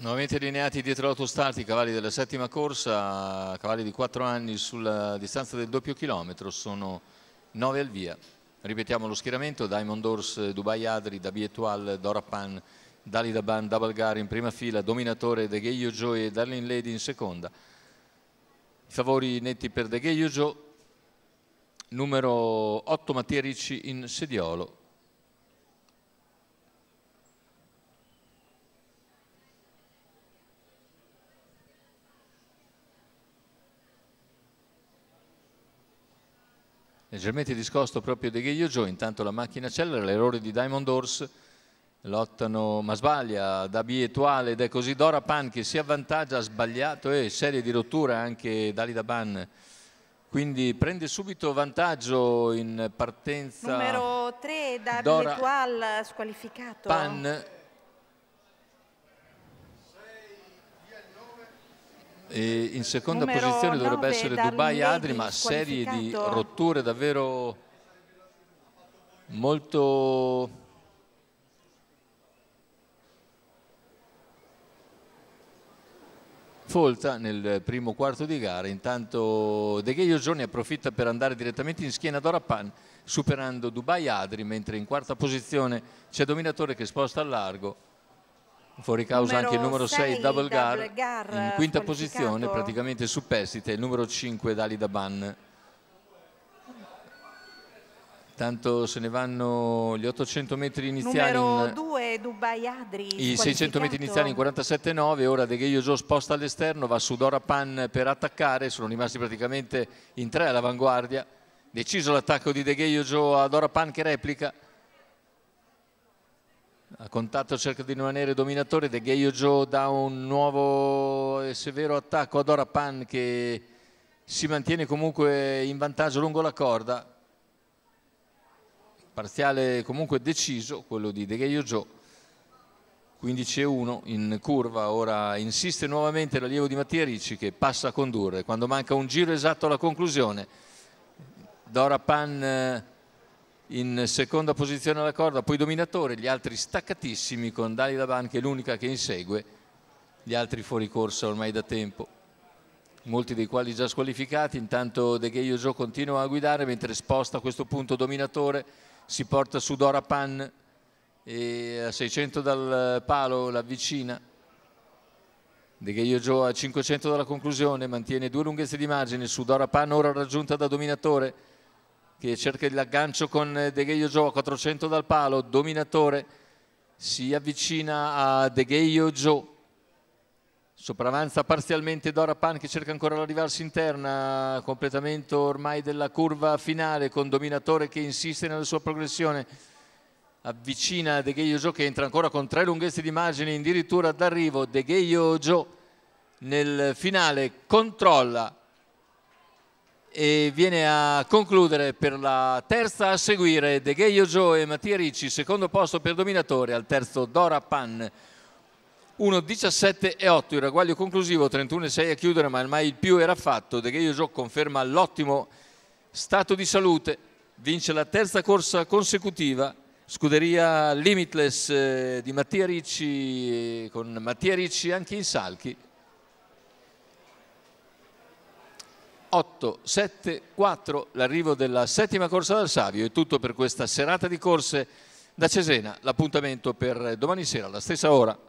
Nuovamente allineati dietro l'autostart i cavalli della settima corsa, cavalli di 4 anni sulla distanza del doppio chilometro, sono 9 al via. Ripetiamo lo schieramento, Diamond Horse, Dubai Adri, Dabi Etual, Dorapan, Dali Daban, Dabalgar in prima fila, Dominatore, De Gheio Joe e Darling Lady in seconda. I favori netti per De Gheio Joe, numero 8 Mattia Ricci in sediolo, leggermente discosto proprio De Gheio Joe, intanto la macchina accelera, l'errore di Diamond Horse, lottano ma Masvaglia, Dabi Etuale ed è così Dora Pan che si avvantaggia, ha sbagliato e eh, serie di rottura anche Dalida Daban, quindi prende subito vantaggio in partenza. Numero 3 Dabi Etuale squalificato. Pan E in seconda Numero posizione dovrebbe 9, essere Dubai Adri, ma serie di rotture davvero molto... folta nel primo quarto di gara, intanto De Gheio Giorni approfitta per andare direttamente in schiena d'Orapan superando Dubai Adri, mentre in quarta posizione c'è Dominatore che sposta al largo fuori causa anche il numero 6 Double Gar, in quinta posizione praticamente superstite il numero 5 Dalida Ban tanto se ne vanno gli 800 metri iniziali in, 2, Adri, i 600 metri iniziali in 47,9 ora De Joe sposta all'esterno va su Dora Pan per attaccare sono rimasti praticamente in tre all'avanguardia deciso l'attacco di De Joe a Dora Pan che replica a contatto cerca di rimanere dominatore, De Gheio Joe dà un nuovo e severo attacco ad Orapan che si mantiene comunque in vantaggio lungo la corda. Parziale comunque deciso, quello di De Gheio Joe. 15-1 in curva, ora insiste nuovamente l'allievo di Mattia Ricci che passa a condurre. Quando manca un giro esatto alla conclusione, Dorapan eh, in seconda posizione alla corda, poi Dominatore, gli altri staccatissimi con Dali Daban che è l'unica che insegue, gli altri fuori corsa ormai da tempo, molti dei quali già squalificati, intanto De Gheio Gio continua a guidare mentre sposta a questo punto Dominatore, si porta su Dora Pan e a 600 dal palo l'avvicina. De Gheio Gio a 500 dalla conclusione, mantiene due lunghezze di margine su Dora Pan, ora raggiunta da Dominatore, che cerca l'aggancio con eh, De Gheio Gio a 400 dal palo, dominatore, si avvicina a De Gheio Gio, sopravanza parzialmente Dora Pan che cerca ancora la rivarsa interna, completamento ormai della curva finale con dominatore che insiste nella sua progressione, avvicina De Gheio Gio che entra ancora con tre lunghezze di margine addirittura d'arrivo, De Gheio Gio nel finale controlla e viene a concludere per la terza a seguire De Gheio Joe e Mattia Ricci, secondo posto per dominatore, al terzo Dora Pan. 1.17 e 8, il ragguaglio conclusivo 31 6 a chiudere, ma ormai il più era fatto. De Gheio Joe conferma l'ottimo stato di salute, vince la terza corsa consecutiva. Scuderia Limitless eh, di Mattia Ricci, eh, con Mattia Ricci anche in Salchi, 8, 7, 4, l'arrivo della settima corsa dal Savio è tutto per questa serata di corse da Cesena, l'appuntamento per domani sera alla stessa ora.